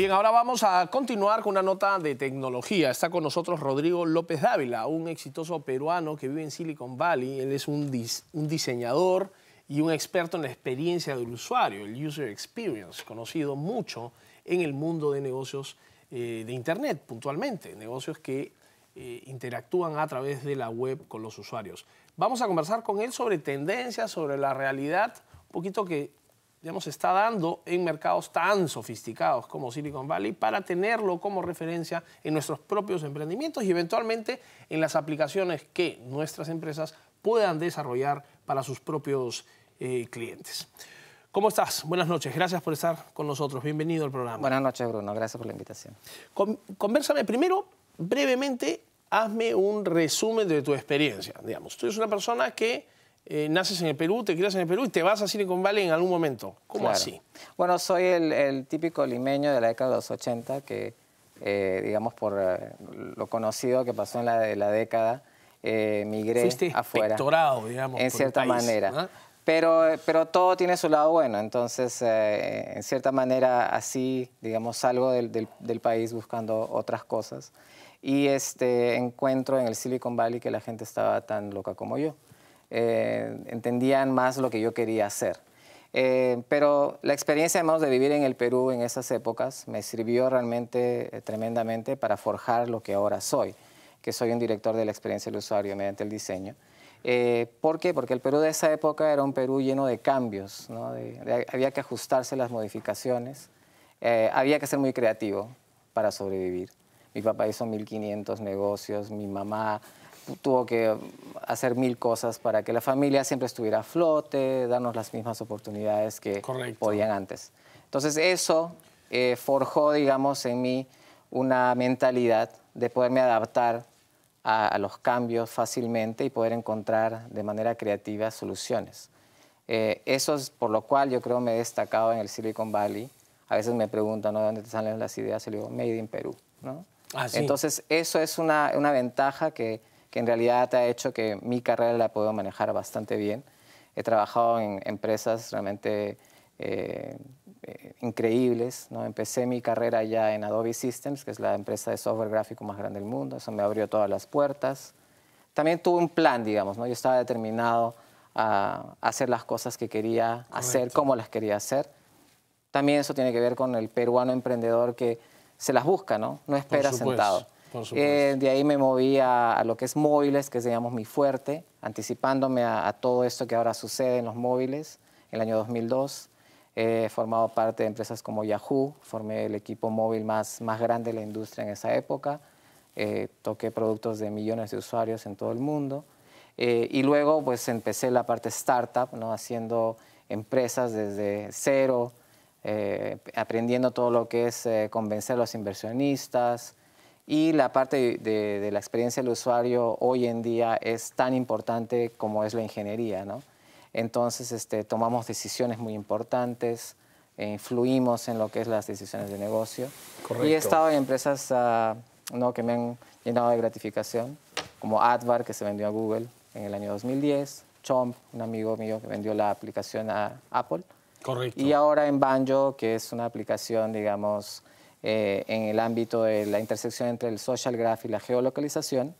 Bien, ahora vamos a continuar con una nota de tecnología. Está con nosotros Rodrigo López Dávila, un exitoso peruano que vive en Silicon Valley. Él es un, diseñador y un experto en la experiencia del usuario, el User Experience, conocido mucho en el mundo de negocios eh, de Internet, puntualmente, negocios que eh, interactúan a través de la web con los usuarios. Vamos a conversar con él sobre tendencias, sobre la realidad, un poquito que digamos, está dando en mercados tan sofisticados como Silicon Valley para tenerlo como referencia en nuestros propios emprendimientos y eventualmente en las aplicaciones que nuestras empresas puedan desarrollar para sus propios eh, clientes. ¿Cómo estás? Buenas noches. Gracias por estar con nosotros. Bienvenido al programa. Buenas noches, Bruno. Gracias por la invitación. Convérsame primero, brevemente, hazme un resumen de tu experiencia. Digamos, tú eres una persona que eh, naces en el Perú, te crias en el Perú y te vas a Silicon Valley en algún momento. ¿Cómo así? Bueno, soy el, típico limeño de la década de los 80, que eh, digamos por eh, lo conocido que pasó en la, la década, migré afuera. afuera. digamos. En cierta manera. Pero, pero todo tiene su lado bueno, entonces en cierta manera así, digamos, salgo del, del país buscando otras cosas y este encuentro en el Silicon Valley que la gente estaba tan loca como yo. Eh, entendían más lo que yo quería hacer. Eh, pero la experiencia, además de vivir en el Perú en esas épocas, me sirvió realmente eh, tremendamente para forjar lo que ahora soy, que soy un director de la experiencia del usuario mediante el diseño. ¿Por qué? Porque el Perú de esa época era un Perú lleno de cambios, había que ajustarse las modificaciones, había que ser muy creativo para sobrevivir. Mi papá hizo 1.500 negocios, mi mamá tuvo que hacer mil cosas para que la familia siempre estuviera a flote, darnos las mismas oportunidades que podían antes. Entonces eso eh, forjó, digamos, en mí una mentalidad de poderme adaptar a, los cambios fácilmente y poder encontrar de manera creativa soluciones. Eh, eso es por lo cual yo creo me he destacado en el Silicon Valley. A veces me preguntan, ¿no? ¿de dónde te salen las ideas? Y le digo, made in Perú. Ah, Entonces, eso es una ventaja que que en realidad ha hecho que mi carrera la puedo manejar bastante bien. He trabajado en empresas realmente eh, eh, increíbles. ¿no? Empecé mi carrera ya en Adobe Systems, que es la empresa de software gráfico más grande del mundo. Eso me abrió todas las puertas. También tuve un plan, digamos. ¿no? Yo estaba determinado a hacer las cosas que quería hacer, como las quería hacer. También eso tiene que ver con el peruano emprendedor que se las busca, ¿no? No espera sentado. Eh, de ahí me moví a, lo que es móviles, que es, digamos, mi fuerte, anticipándome a, todo esto que ahora sucede en los móviles. En el año 2002 he formado parte de empresas como Yahoo, formé el equipo móvil más, más grande de la industria en esa época, eh, toqué productos de millones de usuarios en todo el mundo. Eh, y luego, pues, empecé la parte startup, ¿no? Haciendo empresas desde cero, aprendiendo todo lo que es convencer a los inversionistas, y la parte de, la experiencia del usuario hoy en día es tan importante como es la ingeniería, ¿no? Entonces este, tomamos decisiones muy importantes, eh, influimos en lo que es las decisiones de negocio. Correcto. Y he estado en empresas ah, ¿no? que me han llenado de gratificación, como Advar, que se vendió a Google en el año 2010, Chomp, un amigo mío que vendió la aplicación a Apple. Correcto. Y ahora en Banjo, que es una aplicación, digamos, eh, en el ámbito de la intersección entre el social graph y la geolocalización.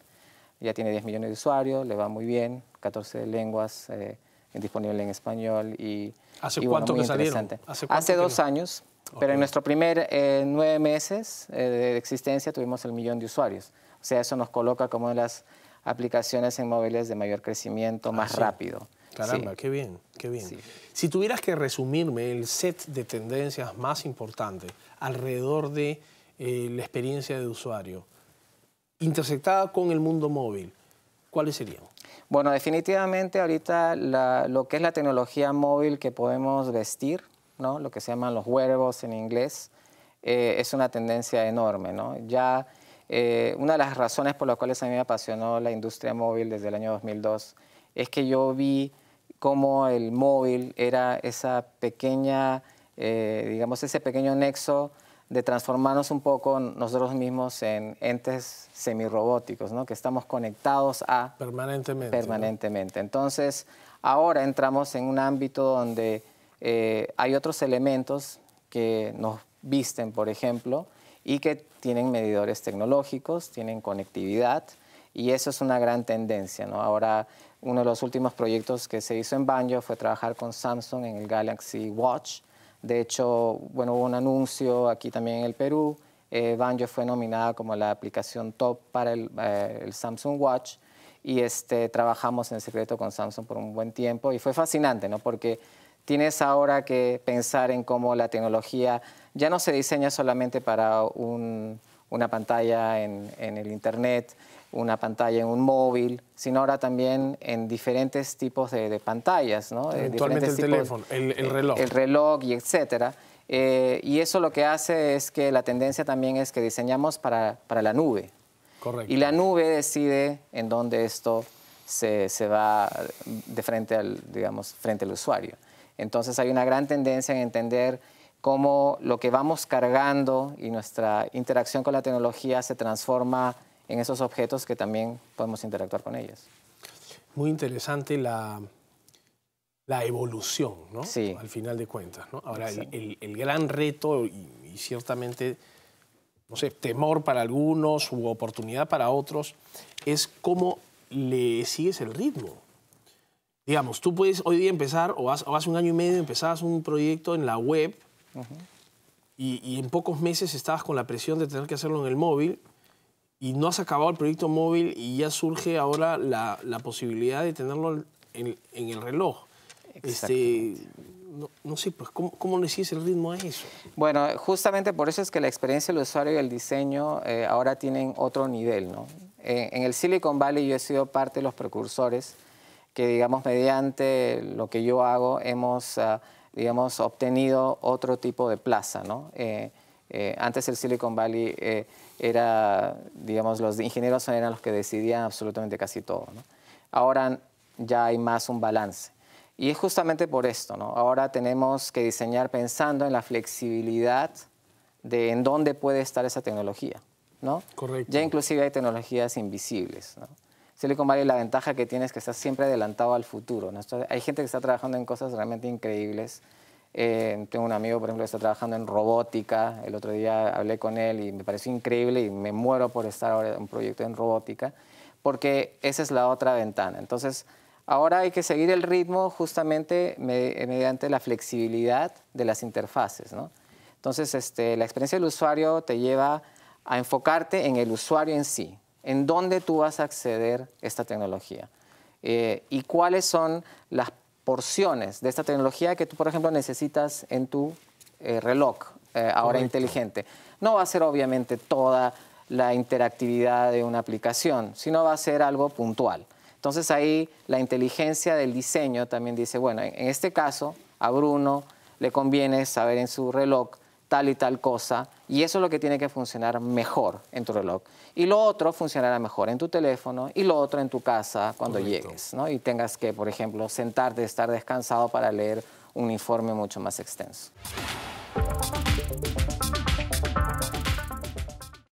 Ya tiene 10 millones de usuarios, le va muy bien, 14 lenguas eh, disponibles en español y, ¿Hace cuánto que interesante. ¿Hace, dos años, pero en nuestro primer eh, nueve meses de existencia tuvimos el millón de usuarios. O sea, eso nos coloca como de las aplicaciones en móviles de mayor crecimiento, ah, más rápido. Caramba, qué bien, qué bien. Si tuvieras que resumirme el set de tendencias más importantes alrededor de eh, la experiencia de usuario, intersectada con el mundo móvil, ¿cuáles serían? Bueno, definitivamente ahorita lo que es la tecnología móvil que podemos vestir, lo que se llaman los huevos en inglés, eh, es una tendencia enorme. Ya eh, una de las razones por las cuales a mí me apasionó la industria móvil desde el año 2002 es que yo vi cómo el móvil era esa pequeña, eh, digamos, ese pequeño nexo de transformarnos un poco nosotros mismos en entes semirrobóticos, ¿no? que estamos conectados a... Permanentemente. Permanentemente. Entonces, ahora entramos en un ámbito donde eh, hay otros elementos que nos visten, por ejemplo, y que tienen medidores tecnológicos, tienen conectividad, y eso es una gran tendencia, Ahora, uno de los últimos proyectos que se hizo en Banjo fue trabajar con Samsung en el Galaxy Watch. De hecho, bueno, hubo un anuncio aquí también en el Perú. Eh, Banjo fue nominada como la aplicación top para eh, el, Samsung Watch y este, trabajamos en secreto con Samsung por un buen tiempo y fue fascinante, ¿no? Porque tienes ahora que pensar en cómo la tecnología ya no se diseña solamente para una pantalla en el Internet, una pantalla en un móvil, sino ahora también en diferentes tipos de, pantallas, ¿no? Eventualmente el teléfono, el, eh, reloj. El reloj y etcétera. Eh, y eso lo que hace es que la tendencia también es que diseñamos para, la nube. Correcto. Y la nube decide en dónde esto se, se, va de frente al, digamos, frente al usuario. Entonces hay una gran tendencia en entender cómo lo que vamos cargando y nuestra interacción con la tecnología se transforma en esos objetos que también podemos interactuar con ellos. Muy interesante la, la evolución, ¿no? Sí. Al final de cuentas, ¿no? Ahora, el, gran reto y, ciertamente, no sé, temor para algunos u oportunidad para otros, es cómo le sigues el ritmo. Digamos, tú puedes hoy día empezar, o hace, un año y medio empezabas un proyecto en la web y, y en pocos meses estabas con la presión de tener que hacerlo en el móvil y no has acabado el proyecto móvil y ya surge ahora la, posibilidad de tenerlo en, el reloj. Este, no, sé, pues, ¿cómo, le sigues el ritmo a eso? Bueno, justamente por eso es que la experiencia del usuario y el diseño eh, ahora tienen otro nivel, ¿no? Eh, en el Silicon Valley yo he sido parte de los precursores que, digamos, mediante lo que yo hago hemos, ah, digamos, obtenido otro tipo de plaza, ¿no? Eh, eh, antes el Silicon Valley eh, era, digamos, los ingenieros eran los que decidían absolutamente casi todo. Ahora ya hay más un balance. Y es justamente por esto, ¿no? Ahora tenemos que diseñar pensando en la flexibilidad de en dónde puede estar esa tecnología, ¿no? Correcto. Ya inclusive hay tecnologías invisibles, ¿no? Silicon Valley la ventaja que tiene es que está siempre adelantado al futuro. ¿no? hay gente que está trabajando en cosas realmente increíbles eh, tengo un amigo, por ejemplo, que está trabajando en robótica. El otro día hablé con él y me pareció increíble y me muero por estar ahora en un proyecto en robótica, porque esa es la otra ventana. Entonces, ahora hay que seguir el ritmo justamente mediante la flexibilidad de las interfaces. ¿no? Entonces, este, la experiencia del usuario te lleva a enfocarte en el usuario en sí, en dónde tú vas a acceder a esta tecnología. Eh, y cuáles son las porciones de esta tecnología que tú, por ejemplo, necesitas en tu eh, reloj eh, ahora inteligente. No va a ser obviamente toda la interactividad de una aplicación, sino va a ser algo puntual. Entonces ahí la inteligencia del diseño también dice, bueno, en este caso a Bruno le conviene saber en su reloj tal y tal cosa, y eso es lo que tiene que funcionar mejor en tu reloj. Y lo otro funcionará mejor en tu teléfono y lo otro en tu casa cuando llegues, ¿no? Y tengas que, por ejemplo, sentarte, estar descansado para leer un informe mucho más extenso.